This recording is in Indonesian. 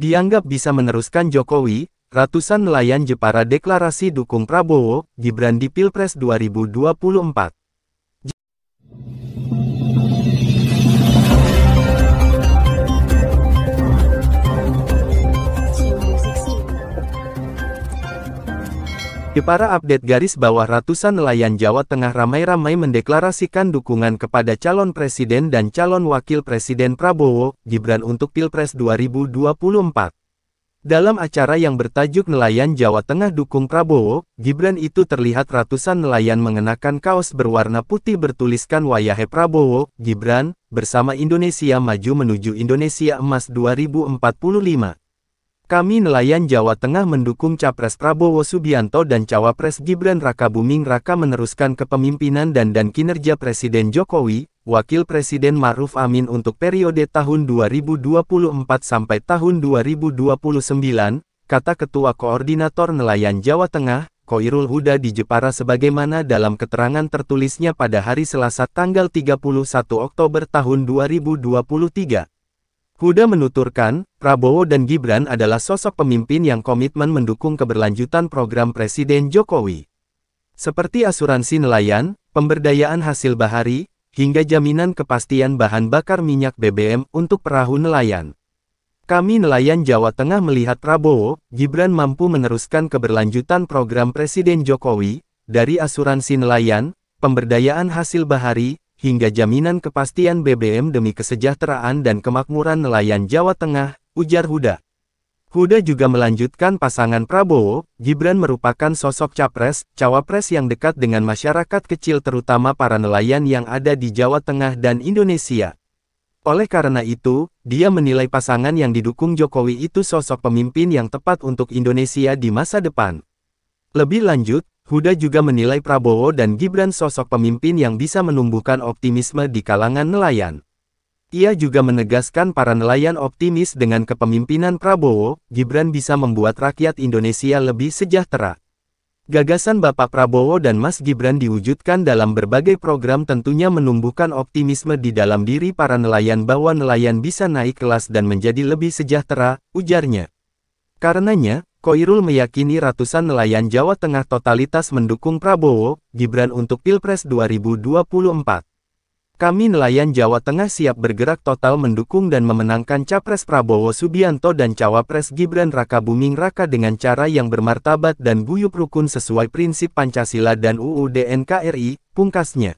Dianggap bisa meneruskan Jokowi, ratusan nelayan Jepara deklarasi dukung Prabowo, Gibran di Pilpres 2024. Di para update garis bawah ratusan nelayan Jawa Tengah ramai-ramai mendeklarasikan dukungan kepada calon presiden dan calon wakil presiden Prabowo, Gibran untuk Pilpres 2024. Dalam acara yang bertajuk Nelayan Jawa Tengah Dukung Prabowo, Gibran itu terlihat ratusan nelayan mengenakan kaos berwarna putih bertuliskan Wayahe Prabowo, Gibran, bersama Indonesia Maju menuju Indonesia Emas 2045. Kami nelayan Jawa Tengah mendukung Capres Prabowo Subianto dan Cawapres Gibran Raka Buming Raka meneruskan kepemimpinan dan dan kinerja Presiden Jokowi, Wakil Presiden Maruf Amin untuk periode tahun 2024 sampai tahun 2029, kata Ketua Koordinator Nelayan Jawa Tengah, Koirul Huda di Jepara sebagaimana dalam keterangan tertulisnya pada hari Selasa tanggal 31 Oktober tahun 2023. Huda menuturkan, Prabowo dan Gibran adalah sosok pemimpin yang komitmen mendukung keberlanjutan program Presiden Jokowi. Seperti asuransi nelayan, pemberdayaan hasil bahari, hingga jaminan kepastian bahan bakar minyak BBM untuk perahu nelayan. Kami nelayan Jawa Tengah melihat Prabowo, Gibran mampu meneruskan keberlanjutan program Presiden Jokowi, dari asuransi nelayan, pemberdayaan hasil bahari, hingga jaminan kepastian BBM demi kesejahteraan dan kemakmuran nelayan Jawa Tengah, ujar Huda. Huda juga melanjutkan pasangan Prabowo, Gibran merupakan sosok capres, cawapres yang dekat dengan masyarakat kecil terutama para nelayan yang ada di Jawa Tengah dan Indonesia. Oleh karena itu, dia menilai pasangan yang didukung Jokowi itu sosok pemimpin yang tepat untuk Indonesia di masa depan. Lebih lanjut, Huda juga menilai Prabowo dan Gibran sosok pemimpin yang bisa menumbuhkan optimisme di kalangan nelayan. Ia juga menegaskan para nelayan optimis dengan kepemimpinan Prabowo, Gibran bisa membuat rakyat Indonesia lebih sejahtera. Gagasan Bapak Prabowo dan Mas Gibran diwujudkan dalam berbagai program tentunya menumbuhkan optimisme di dalam diri para nelayan bahwa nelayan bisa naik kelas dan menjadi lebih sejahtera, ujarnya. Karenanya, Koirul meyakini ratusan nelayan Jawa Tengah totalitas mendukung Prabowo, Gibran untuk Pilpres 2024. Kami nelayan Jawa Tengah siap bergerak total mendukung dan memenangkan Capres Prabowo Subianto dan Cawapres Gibran Raka Buming Raka dengan cara yang bermartabat dan guyup rukun sesuai prinsip Pancasila dan UUD NKRI, pungkasnya.